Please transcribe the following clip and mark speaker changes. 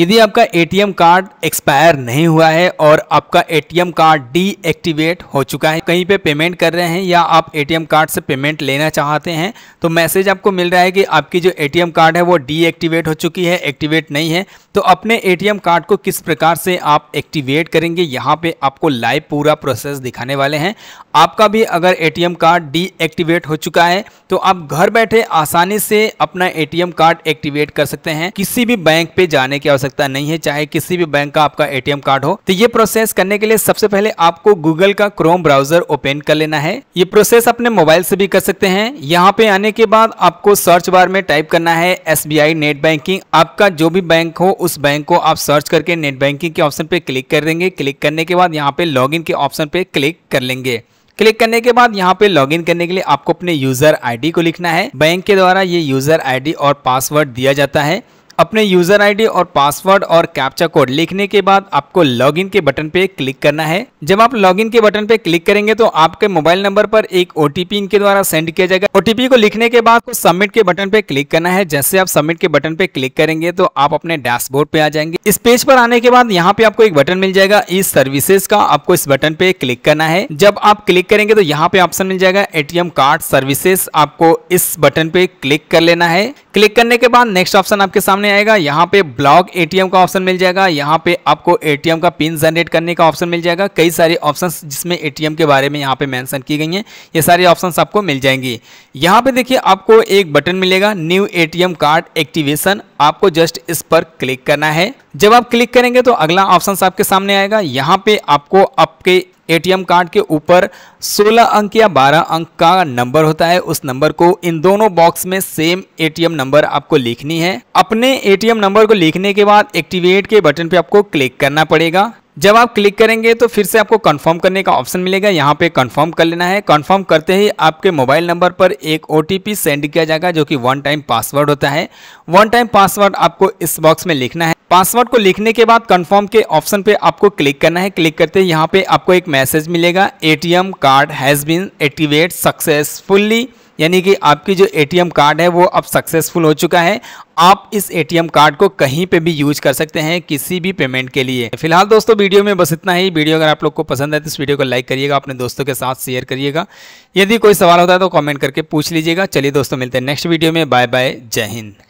Speaker 1: यदि आपका ATM card expire नहीं हुआ है और आपका एटीएम कार्ड डीएक्टिवेट हो चुका है कहीं पे पेमेंट कर रहे हैं या आप एटीएम कार्ड से पेमेंट लेना चाहते हैं तो मैसेज आपको मिल रहा है कि आपकी जो एटीएम कार्ड है वो डीएक्टिवेट हो चुकी है एक्टिवेट नहीं है तो अपने एटीएम कार्ड को किस प्रकार से आप एक्टिवेट करेंगे यहाँ पर आपको लाइव पूरा प्रोसेस दिखाने वाले हैं आपका भी अगर ए कार्ड डीएक्टिवेट हो चुका है तो आप घर बैठे आसानी से अपना ए कार्ड एक्टिवेट कर सकते हैं किसी भी बैंक पे जाने की आवश्यकता आवश्यकता नहीं है चाहे किसी भी बैंक का आपका एटीएम कार्ड हो तो ये प्रोसेस करने के लिए सबसे पहले आपको गूगल का क्रोम ब्राउजर ओपन कर लेना है ये प्रोसेस अपने मोबाइल से भी कर सकते हैं यहाँ पे आने के बाद आपको सर्च बार में टाइप करना है एस नेट बैंकिंग आपका जो भी बैंक हो उस बैंक को आप सर्च करके नेट बैंकिंग के ऑप्शन पे क्लिक कर देंगे क्लिक करने के बाद यहाँ पे लॉग के ऑप्शन पे क्लिक कर लेंगे क्लिक करने के बाद यहाँ पे लॉगिन करने के लिए आपको अपने यूजर आईडी को लिखना है बैंक के द्वारा ये यूजर आईडी और पासवर्ड दिया जाता है अपने यूजर आईडी और पासवर्ड और कैप्चा कोड लिखने के बाद आपको लॉगिन के बटन पे क्लिक करना है जब आप लॉगिन के बटन पे क्लिक करेंगे तो आपके मोबाइल नंबर पर एक ओटीपी इनके द्वारा सेंड किया जाएगा ओटीपी को लिखने के बाद सबमिट के बटन पे क्लिक करना है जैसे आप सबमिट के बटन पे क्लिक करेंगे तो आप अपने डैशबोर्ड पे आ जाएंगे इस पेज पर आने के बाद यहाँ पे आपको एक बटन मिल जाएगा ई सर्विसेज का आपको इस बटन पे क्लिक करना है जब आप क्लिक करेंगे तो यहाँ पे ऑप्शन मिल जाएगा एटीएम कार्ड सर्विसेज आपको इस बटन पे क्लिक कर लेना है क्लिक करने के बाद नेक्स्ट ऑप्शन आपके सामने में आएगा यहाँ पे ब्लॉक एटीएम का ऑप्शन मिल जाएगा यहाँ पे आपको एटीएम का पिन जनरेट करने का ऑप्शन मिल जाएगा कई सारे ऑप्शंस जिसमें एटीएम के बारे में यहाँ पे मेंशन की गई हैं ये सारे ऑप्शंस आपको मिल जाएंगी यहाँ पे देखिए आपको एक बटन मिलेगा न्यू एटीएम कार्ड एक्टिवेशन आपको जस्ट इस पर क्लिक करना है जब आप क्लिक करेंगे तो अगला ऑप्शन आपके सामने आएगा यहाँ पे आपको आपके एटीएम कार्ड के ऊपर 16 अंक या 12 अंक का नंबर होता है उस नंबर को इन दोनों बॉक्स में सेम एटीएम नंबर आपको लिखनी है अपने एटीएम नंबर को लिखने के बाद एक्टिवेट के बटन पे आपको क्लिक करना पड़ेगा जब आप क्लिक करेंगे तो फिर से आपको कंफर्म करने का ऑप्शन मिलेगा यहाँ पे कंफर्म कर लेना है कंफर्म करते ही आपके मोबाइल नंबर पर एक ओ सेंड किया जाएगा जो कि वन टाइम पासवर्ड होता है वन टाइम पासवर्ड आपको इस बॉक्स में लिखना है पासवर्ड को लिखने के बाद कंफर्म के ऑप्शन पे आपको क्लिक करना है क्लिक करते ही यहाँ पे आपको एक मैसेज मिलेगा a card has been activate successfully यानी कि आपकी जो एटीएम कार्ड है वो अब सक्सेसफुल हो चुका है आप इस एटीएम कार्ड को कहीं पे भी यूज कर सकते हैं किसी भी पेमेंट के लिए फिलहाल दोस्तों वीडियो में बस इतना ही वीडियो अगर आप लोग को पसंद है तो इस वीडियो को लाइक करिएगा अपने दोस्तों के साथ शेयर करिएगा यदि कोई सवाल होता है तो कॉमेंट करके पूछ लीजिएगा चलिए दोस्तों मिलते हैं नेक्स्ट वीडियो में बाय बाय जय हिंद